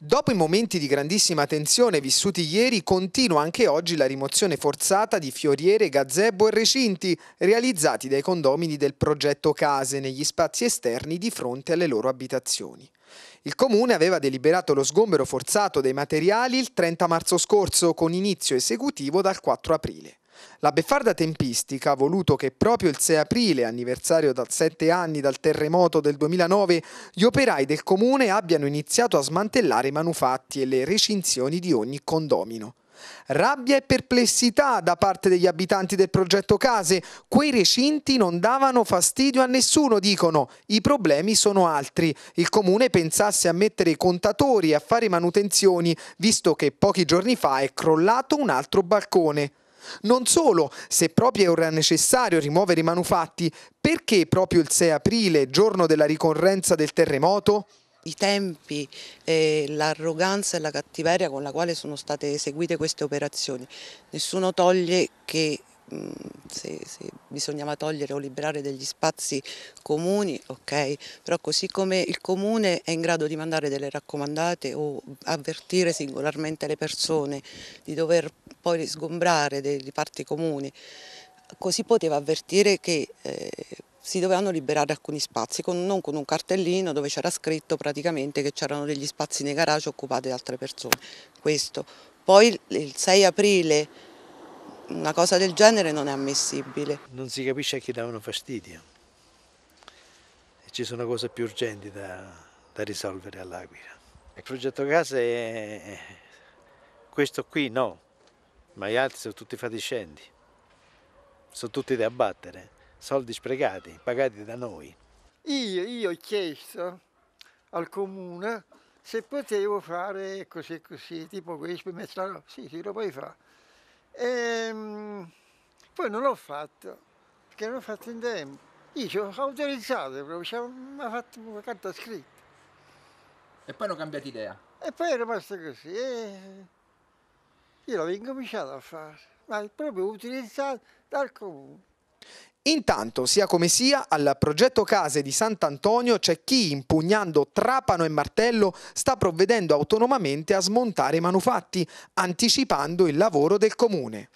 Dopo i momenti di grandissima tensione vissuti ieri, continua anche oggi la rimozione forzata di fioriere, gazebo e recinti realizzati dai condomini del progetto Case negli spazi esterni di fronte alle loro abitazioni. Il comune aveva deliberato lo sgombero forzato dei materiali il 30 marzo scorso con inizio esecutivo dal 4 aprile. La beffarda tempistica ha voluto che proprio il 6 aprile, anniversario da sette anni dal terremoto del 2009, gli operai del comune abbiano iniziato a smantellare i manufatti e le recinzioni di ogni condomino. Rabbia e perplessità da parte degli abitanti del progetto Case. Quei recinti non davano fastidio a nessuno, dicono. I problemi sono altri. Il comune pensasse a mettere i contatori e a fare manutenzioni, visto che pochi giorni fa è crollato un altro balcone. Non solo, se proprio era necessario rimuovere i manufatti, perché proprio il 6 aprile, giorno della ricorrenza del terremoto? i tempi, eh, l'arroganza e la cattiveria con la quale sono state eseguite queste operazioni. Nessuno toglie che se, se, bisognava togliere o liberare degli spazi comuni, ok, però così come il comune è in grado di mandare delle raccomandate o avvertire singolarmente le persone di dover poi sgombrare delle parti comuni, così poteva avvertire che eh, si dovevano liberare alcuni spazi, con, non con un cartellino dove c'era scritto praticamente che c'erano degli spazi nei garage occupati da altre persone. Questo. Poi il 6 aprile una cosa del genere non è ammissibile. Non si capisce a chi davano fastidio. E ci sono cose più urgenti da, da risolvere all'Aquila. Il progetto casa è questo qui, no. ma gli altri sono tutti fatiscendi, sono tutti da abbattere, soldi sprecati, pagati da noi. Io, io ho chiesto al comune se potevo fare così così, tipo questo, metterlo, sì, sì, lo puoi fare e, ehm, poi non l'ho fatto, perché non l'ho fatto in tempo. Io ci ho autorizzato, proprio, ci ha fatto una carta scritta. E poi hanno cambiato idea? E poi è rimasto così. E io l'avevo incominciato a fare, ma proprio utilizzato dal comune. Intanto, sia come sia, al progetto case di Sant'Antonio c'è chi, impugnando trapano e martello, sta provvedendo autonomamente a smontare i manufatti, anticipando il lavoro del comune.